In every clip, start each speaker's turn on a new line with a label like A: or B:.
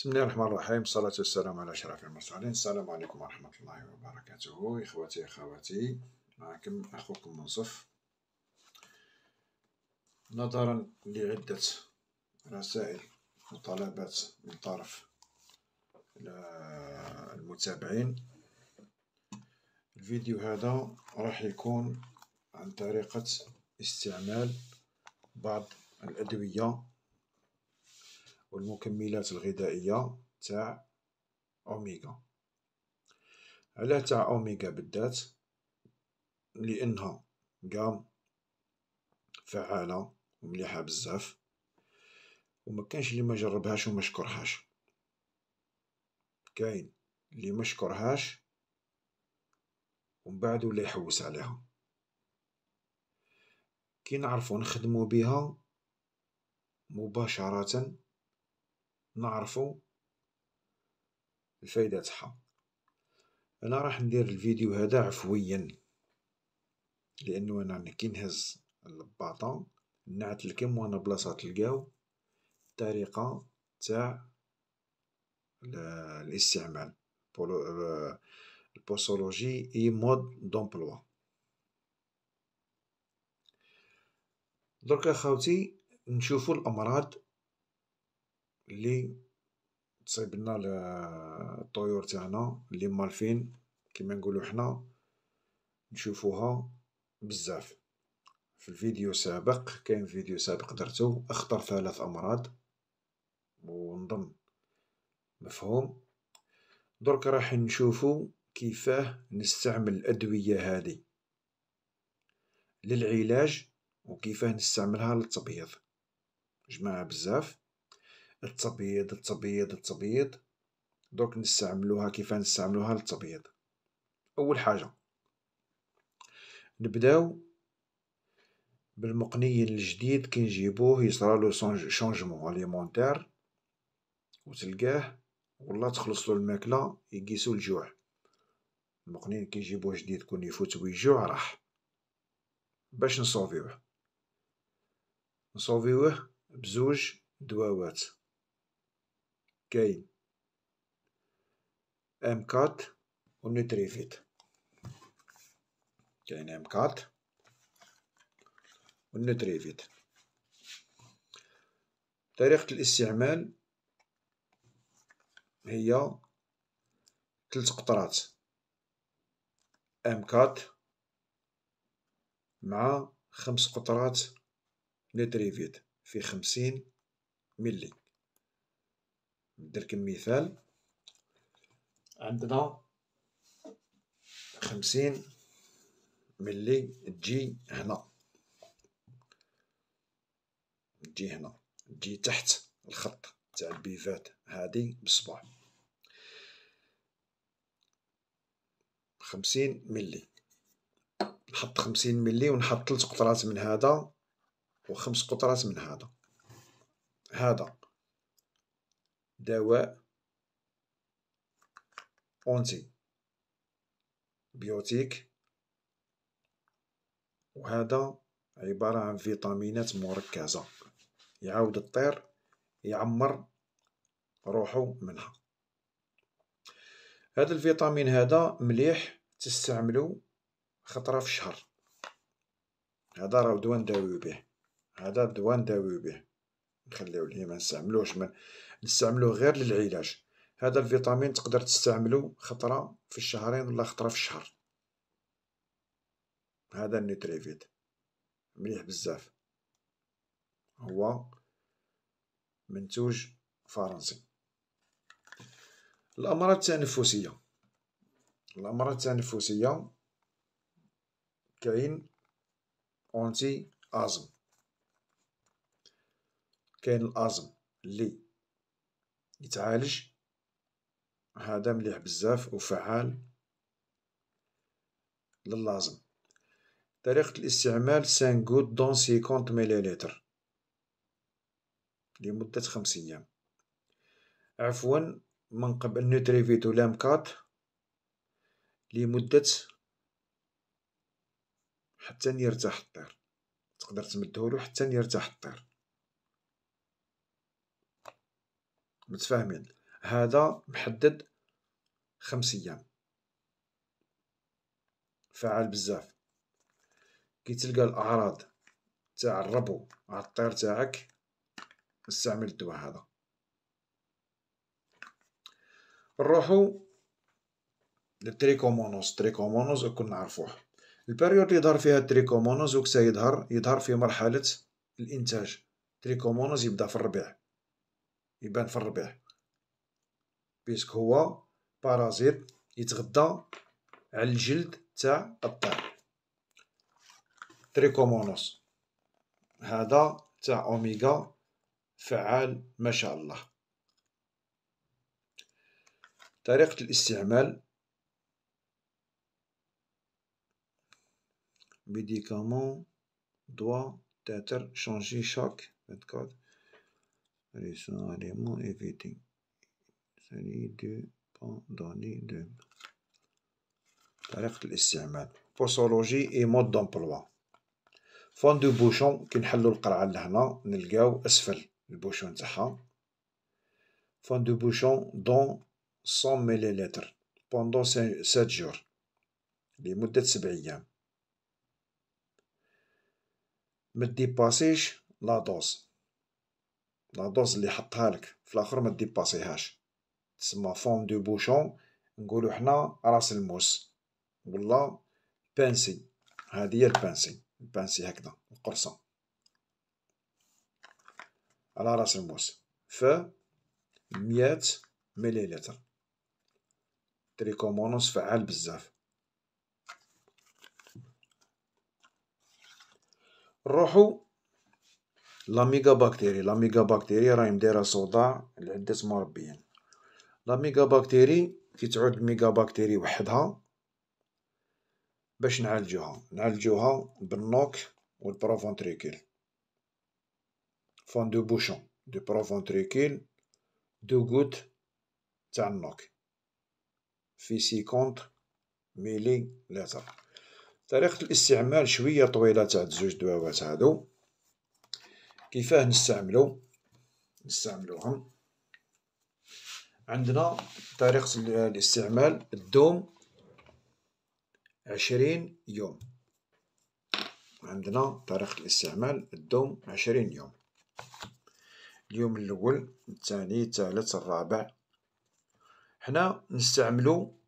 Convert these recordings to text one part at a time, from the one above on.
A: بسم الله الرحمن الرحيم والصلاة والسلام على أشرف المرسلين السلام عليكم ورحمة الله وبركاته إخوتي أخواتي معكم أخوكم منصف نظرا لعدة رسائل وطلبات من طرف المتابعين الفيديو هذا راح يكون عن طريقة استعمال بعض الأدوية والمكملات الغذائيه تاع اوميغا علاه تاع اوميغا بالذات لانها قام فعاله ومليحه بزاف وما كانش اللي ما جربهاش وما شكرهاش كاين اللي ما شكرهاش ومن بعد ولا يحوس عليها كي نعرفو نخدمو بها مباشرة نعرفوا الفايده تاعها انا راح ندير الفيديو هذا عفويا لانه انا كي نهز الباطا نعت الكم وانا بلاصه تلقاو الطريقه تاع الاستعمال آه، البوسولوجي اي مود دومبلوا درك اخوتي نشوفوا الامراض اللي تصيب لنا الطيور تاعنا اللي مالفين كيما نقولو حنا نشوفوها بزاف في الفيديو سابق كاين فيديو سابق درتو اخطر ثلاث امراض ونضم مفهوم درك راح نشوفو كيفاه نستعمل الادويه هذه للعلاج وكيفاه نستعملها للتبيض جماعه بزاف التبيض التبيض التبيض دوك نستعملوها كيف نستعملوها للتبيض اول حاجه نبداو بالمقني الجديد كي نجيبوه يصرالو شونجمون اليمونتير وتلقاه والله تخلصلو الماكله يقيسو الجوع المقني كي نجيبوه جديد كون يفوت ويجوع راح باش نصوفيوه نصوفيوه بزوج دواوات كاين ام 4 ونتريفيت كاين ام 4 والنتريفيت طريقة الاستعمال هي ثلاث قطرات ام 4 مع خمس قطرات نتريفيت في خمسين ملي ندير كم مثال عندنا خمسين ملي تجي هنا تجي هنا تجي تحت الخط تاع البيفات هادي بصبع خمسين ملي نحط خمسين ملي ونحط ثلاث قطرات من هذا وخمس قطرات من هذا هذا دواء أونتي بيوتيك وهذا عبارة عن فيتامينات مركزة يعاود الطير يعمر روحو منها هذا الفيتامين هذا مليح تستعملو خطرة في الشهر هذا راه دوا نداويو به هذا دواء نداويو به نخليو ليه ما نستعملوش من نستعملوه غير للعلاج هذا الفيتامين تقدر تستعملو خطرة في الشهرين ولا خطرة في الشهر هذا النيتريفيت مليح بزاف هو منتوج فرنسي الأمراض التنفسية الأمراض التنفسية كاين أونتي أزم كاين الأزم اللي يتعالج هذا مليح بزاف وفعال للازم طريقة الاستعمال سان غوت دون 50 مليلتر لمدة خمس أيام عفوا من منقب النوتريفيت لام كات لمدة حتى يرتاح الطير تقدر تمدهولو حتى يرتاح الطير متفاهمين هذا محدد خمس ايام فعال بزاف كي تلقى الاعراض تاع الربو على الطير تاعك استعمل الدواء هذا نروحو للتريكومونوس تريكومونوس كنا نعرفوه البريود اللي يظهر فيها التريكومونوس وكسا يظهر يظهر في مرحله الانتاج تريكومونوس يبدا في الربيع يبان في الربيع بيسك هو بارازيت يتغدى على الجلد تاع الطير تريكومونوس هذا تاع اوميغا فعال ما شاء الله طريقة الاستعمال ميديكامون دوا تاتر شونجي شاك 24 Récent élément évité. ثاني دو بون données de. طريقة الاستعمال بوسولوجي اي مود دومبلوا فون دو بوشون كي نحلو القرعة لهنا نلقاو اسفل البوشون تاعها فون دو بوشون دون 100 مليلتر بوندون سات جور لمدة سبع أيام ما ديباسيش لا دوز لا دوز اللي حطها لك في الاخر ما ديباسيهاش تسمى فون دو بوشون نقولو حنا راس الموس ولا بانسي هذه هي البانسي البانسي هكذا القرصه على راس الموس ف 100 مليلتر تريكومونوس فعال بزاف نروحو لاميغا بكتيري لاميغا بكتيري راهي مديرة صودا لعدة مربيين لاميغا بكتيري كي تعود ميغا بكتيري وحدها باش نعالجوها نعالجوها بالنوك والبروفونتريكيل فون دو بوشون دو بروفونتريكيل دو غوت تاع النوك في سي كونت ميلي لاتر طريقة الاستعمال شوية طويلة تاع زوج دواوات هادو كيفاه نستعملو نستعملوهم عندنا طريقة الاستعمال الدوم عشرين يوم عندنا طريقة الاستعمال الدوم عشرين يوم اليوم الأول الثاني الثالث الرابع حنا نستعملو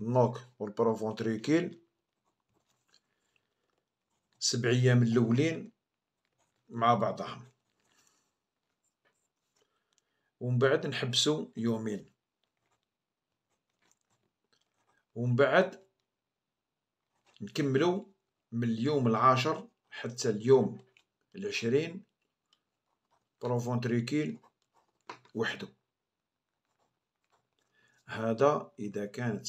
A: النوك والبروفونتريكيل سبع أيام الأولين مع بعضها ومن بعد نحبسو يومين ومن بعد نكملو من اليوم العاشر حتى اليوم العشرين بروفونتريكيل وحده هذا إذا كانت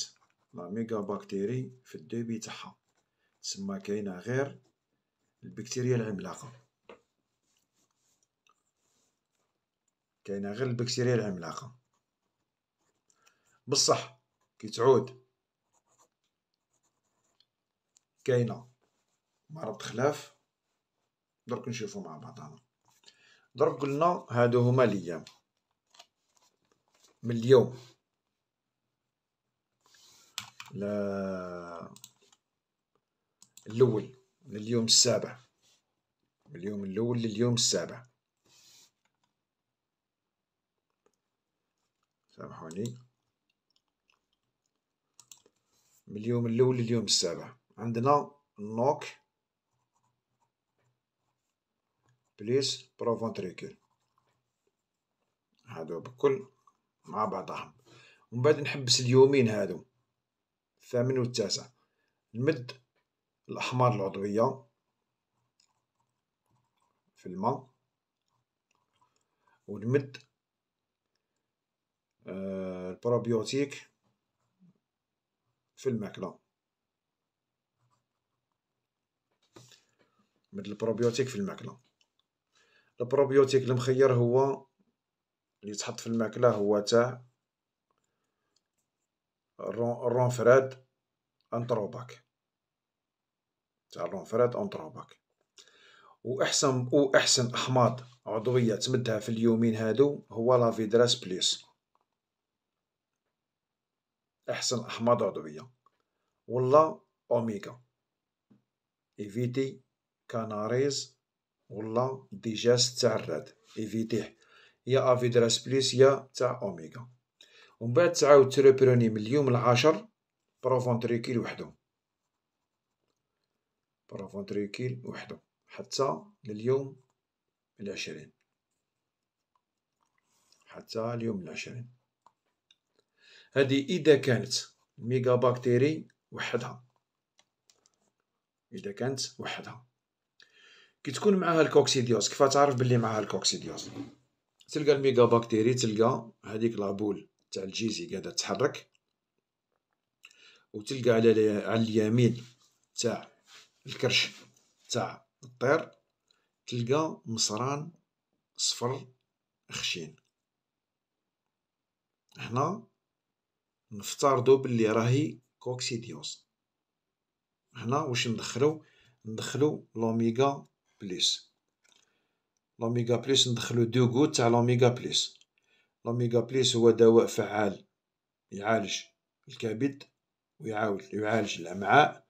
A: لا ميغا بكتيري في الدوبي تاعها تسمى كاينه غير البكتيريا العملاقه كاينه غير البكتيريا العملاقه بصح كي تعود كاينه مرض خلاف درك نشوفو مع بعضنا درك قلنا هادو هما الايام من اليوم ل الاول لليوم السابع من اليوم الاول لليوم السابع سامحوني من اليوم الاول لليوم السابع عندنا نوك بليس بروفونتريكل هادو بكل مع بعضهم ومن بعد نحبس اليومين هادو الثامن والتاسع نمد الاحمر العضويه في الماء ونمد آه، البروبيوتيك في الماكله مثل البروبيوتيك في الماكله البروبيوتيك المخير هو اللي يتحط في الماكله هو تاع الرونفراد انتروباك تاع الرونفراد انتروباك واحسن واحسن احماض عضويه تمدها في اليومين هادو هو لافيدراس بليس أحسن أحماض عضوية ولا أوميغا إيفيتي كاناريز ولا ديجاس تاع الراد ايفيتي يا أفيدراس بليس يا تاع أوميغا ومن بعد تعاود تريبروني من اليوم العاشر بروفونتريكيل وحدو بروفونتريكيل وحدو حتى لليوم العشرين حتى اليوم العشرين هذه اذا كانت ميغا بكتيري وحدها اذا كانت وحدها كي تكون معاها الكوكسيديوز كيف تعرف باللي معاها الكوكسيديوز تلقى الميغا بكتيري تلقى هذيك لابول تاع الجيزي قاعده تتحرك وتلقى على على اليمين تاع الكرش تاع الطير تلقى مصران صفر خشين هنا نفترضوا باللي راهي كوكسيديوز هنا واش ندخلو ندخلو لوميغا بلس لوميغا بلس ندخلو دو غوت تاع لوميغا بلس لوميغا بلس هو دواء فعال يعالج الكبد ويعاود يعالج الامعاء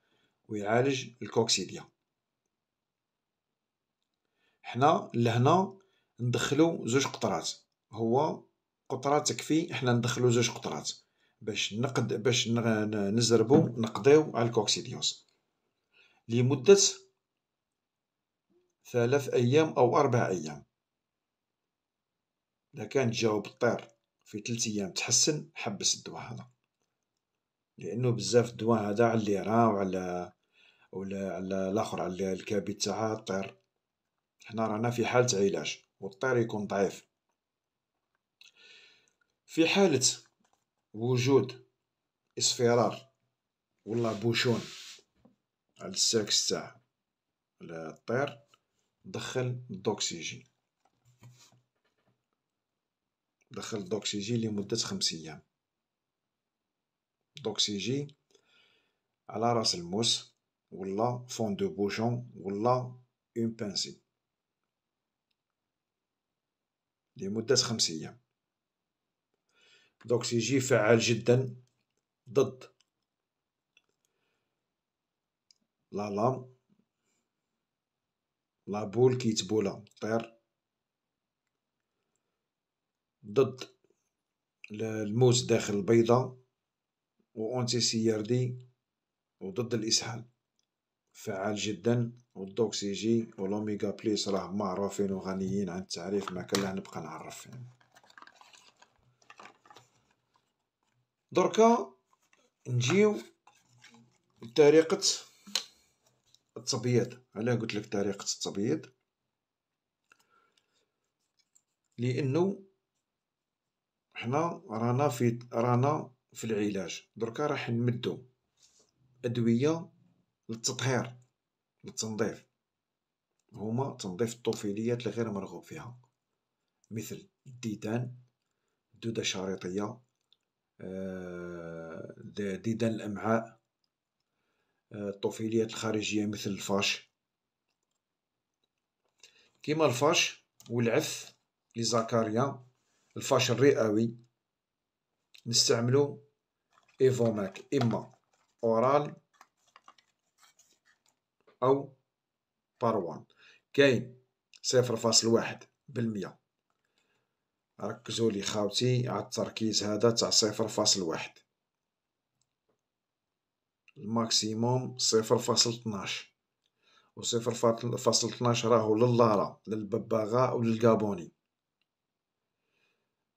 A: ويعالج الكوكسيديا حنا لهنا ندخلو زوج قطرات هو قطرة تكفي حنا ندخلو زوج قطرات باش نقد باش نزربو نقضيو على الكوكسيديوز لمدة ثلاث أيام أو أربع أيام إذا كان تجاوب الطير في ثلاث أيام تحسن حبس الدواء هذا لأنه بزاف الدواء هذا على الليرة وعلى ولا على الآخر على الكبد تاعها الطير حنا رانا في حالة علاج والطير يكون ضعيف في حالة وجود اصفرار ولا بوشون على السيركس تاع الطير دخل الدوكسيجين دخل الدوكسيجين لمدة خمس أيام دوكسيجين على راس الموس ولا فون دو بوشون ولا اون بانسي لمدة خمس أيام دوك فعال جدا ضد لا لا لا بول كيتبولا طير ضد الموز داخل البيضة وأونتي سياردي وضد الإسهال فعال جدا والدوكسيجي والأوميغا بليس راه معروفين وغنيين عن التعريف ما كان نبقى نعرف يعني. دركا نجيو لطريقة التبييض علاه قلت لك طريقة التبييض لأنه حنا رانا في رانا في العلاج دركا راح نمدو أدوية للتطهير للتنظيف هما تنظيف الطفيليات الغير مرغوب فيها مثل الديدان الدودة الشريطية آه، ديدان الأمعاء آه، الطفيليات الخارجية مثل الفاش كيما الفاش والعف لزكاريا الفاش الرئوي نستعملو إيفوماك إما أورال أو باروان كاين صفر فاصل واحد بالمية ركزوا لي خاوتي على التركيز هذا تاع صفر فاصل واحد الماكسيموم صفر فاصل اثناش و صفر فاصل اثناش راهو للارا للببغاء وللقابوني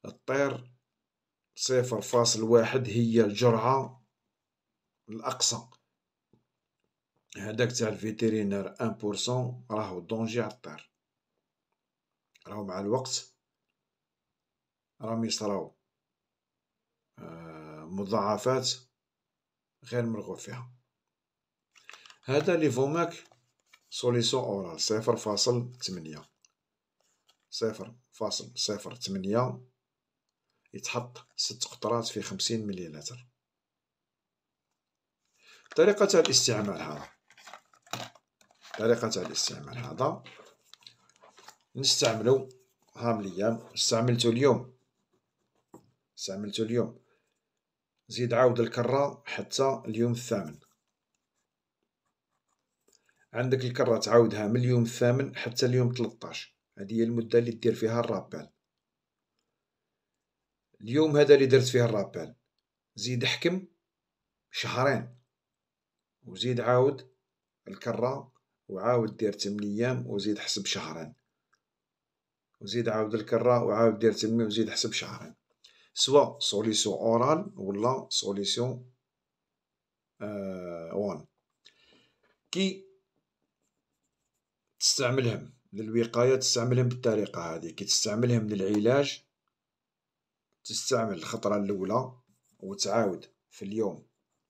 A: الطير صفر فاصل واحد هي الجرعة الأقصى هذاك تاع الفيتيرينار ان بورسون راهو دونجي على الطير راهو مع الوقت راهم يصراو آه، مضاعفات غير مرغوب فيها هذا لي فوماك سوليسيون اورال صفر فاصل صفر فاصل صفر يتحط ست قطرات في خمسين مليلتر طريقة الاستعمال هذا طريقة الاستعمال هذا نستعملو هام ليام استعملته اليوم استعملته اليوم زيد عاود الكرة حتى اليوم الثامن عندك الكرة تعاودها من اليوم الثامن حتى اليوم 13 هذه هي المدة اللي دير فيها الرابال اليوم هذا اللي درت فيه الرابال زيد احكم شهرين وزيد عاود الكرة وعاود دير 8 ايام وزيد حسب شهرين وزيد عاود الكرة وعاود دير 8 وزيد حسب شهرين سواء سوليسيون اورال ولا سوليسيون آه وان كي تستعملهم للوقايه تستعملهم بالطريقه هذه كي تستعملهم للعلاج تستعمل الخطره الاولى وتعاود في اليوم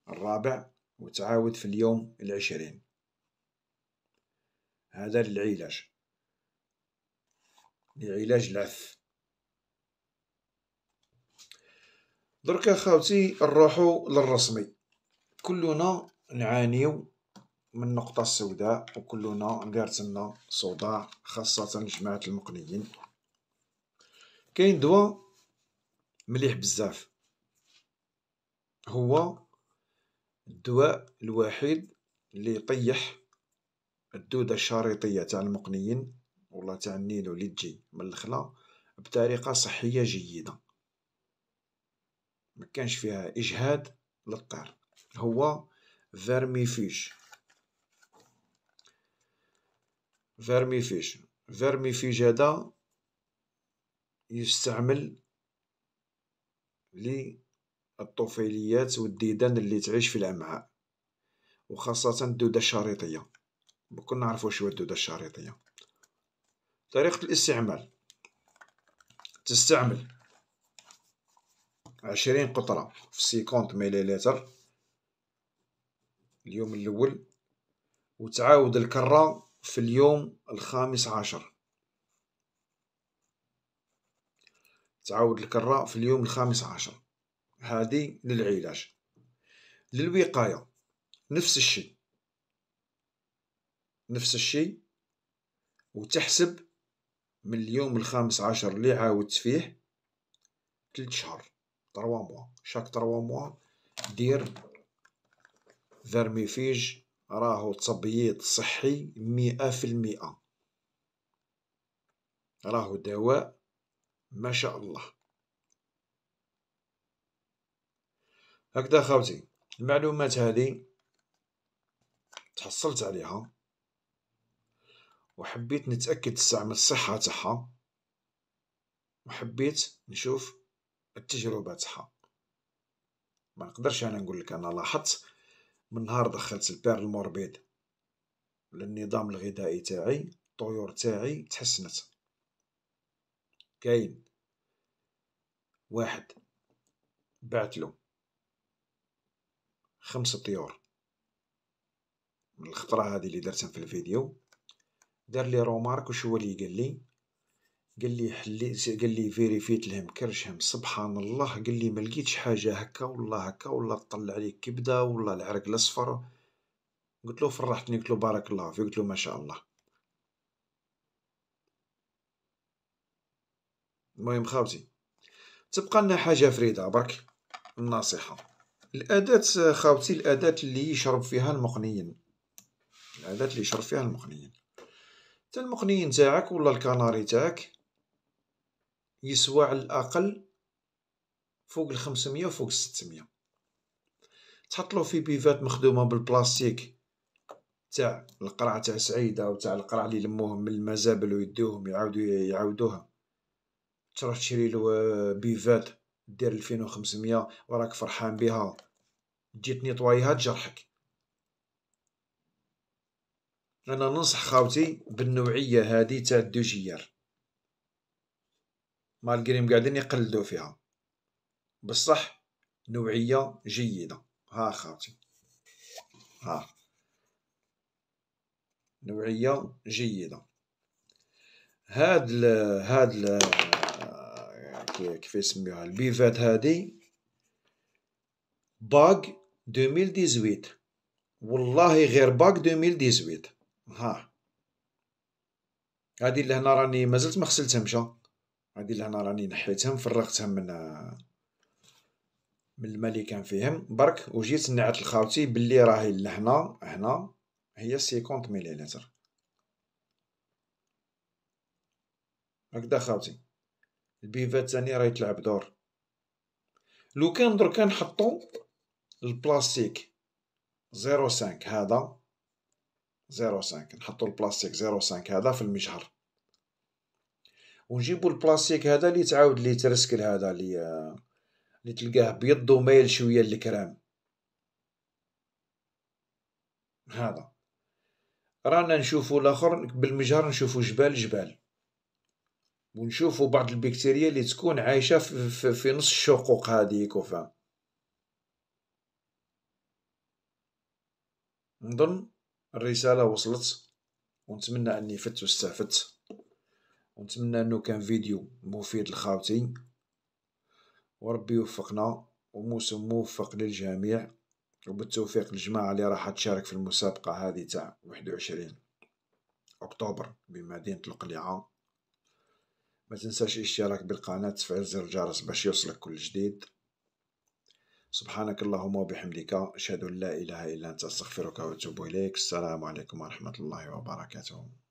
A: الرابع وتعاود في اليوم العشرين هذا للعلاج لعلاج العف درك خاوتي نروحو للرسمي كلنا نعانيو من النقطة السوداء وكلنا لنا صداع خاصة جماعة المقنيين كاين دواء مليح بزاف هو الدواء الوحيد اللي يطيح الدودة الشريطية تاع المقنيين ولا تاع النيل ولي تجي من الخلا بطريقة صحية جيدة ما كانش فيها إجهاد للطير هو فيرميفيج فيرميفيج فيرميفيج هذا يستعمل للطفيليات والديدان اللي تعيش في الأمعاء وخاصة الدودة الشريطية كنا نعرفوا شو الدودة الشريطية طريقة الاستعمال تستعمل عشرين قطرة في سيكونت مليلتر اليوم الأول وتعاود الكرة في اليوم الخامس عشر تعاود الكرة في اليوم الخامس عشر هذه للعلاج للوقاية نفس الشيء نفس الشيء وتحسب من اليوم الخامس عشر اللي عاودت فيه ثلاث شهور 3 mois. Chaque 3 mois دير فيرميفيج راهو تبييض صحي مئة في المئة راهو دواء ما شاء الله هكذا خاوتي المعلومات هذه تحصلت عليها وحبيت نتأكد الساعة من الصحة تاعها وحبيت نشوف التجربه تاعها ما نقدرش انا نقول لك انا لاحظت من نهار دخلت البير الموربيد للنظام الغذائي تاعي الطيور تاعي تحسنت كاين واحد بعت له خمسة طيور من الخطرة هذه اللي درتها في الفيديو دار لي رومارك وشو اللي قال لي قال لي حلي قال لي فيريفيت لهم كرشهم سبحان الله قال لي ما لقيتش حاجه هكا والله هكا والله طلع عليك كبده والله العرق الاصفر قلت له فرحتني قلت له بارك الله فيك قلت له ما شاء الله المهم خاوتي تبقى لنا حاجه فريده برك النصيحه الاداه خاوتي الاداه اللي يشرب فيها المقنيين الاداه اللي يشرب فيها المقنيين حتى المقنيين تاعك ولا الكناري تاعك يسوى على الاقل فوق الخمسمية وفوق الستمية تحطلو في بيفات مخدومه بالبلاستيك تاع القرع تاع سعيده تاع القرع اللي لموهم من المزابل ويدوهم يعاودو يعاودوها تروح تشري له آه، بيفات دير الفين وخمسمية وراك فرحان بها تجي تنيطوايها تجرحك انا ننصح خاوتي بالنوعيه هذه تاع الدوجيار مالقريم قاعدين يقلدوا فيها بصح نوعيه جيده ها خاوتي ها نوعيه جيده هاد ال هاد ال كيف يسميوها البيفات هادي باك 2018 والله غير باك 2018 ها هادي اللي هنا راني مازلت ما غسلتهمش هادي لهنا راني نحيتهم فرغتهم من من الماء اللي كان فيهم برك وجيت نعت لخاوتي باللي راهي لهنا هنا هي 50 مليلتر هكذا خاوتي البيفات ثاني راه يتلعب دور لو كان درك نحطو البلاستيك 05 هذا 05 نحطو البلاستيك 05 هذا في المجهر ونجيبوا البلاستيك هذا اللي تعاود لي ترسكل هذا اللي آه، اللي تلقاه بيض ومايل شويه للكرام هذا رانا نشوفوا الاخر بالمجهر نشوفوا جبال جبال ونشوفوا بعض البكتيريا اللي تكون عايشه في, في, في نص الشقوق هذيك وفا نظن الرساله وصلت ونتمنى اني فت واستفدت ونتمنى انه كان فيديو مفيد لخاوتي وربي يوفقنا وموسم موفق للجميع وبالتوفيق للجماعة اللي راح تشارك في المسابقة هذه تاع 21 أكتوبر بمدينة القليعة ما تنساش الاشتراك بالقناة تفعيل زر الجرس باش يوصلك كل جديد سبحانك اللهم وبحمدك أشهد أن لا إله إلا أنت أستغفرك وأتوب إليك السلام عليكم ورحمة الله وبركاته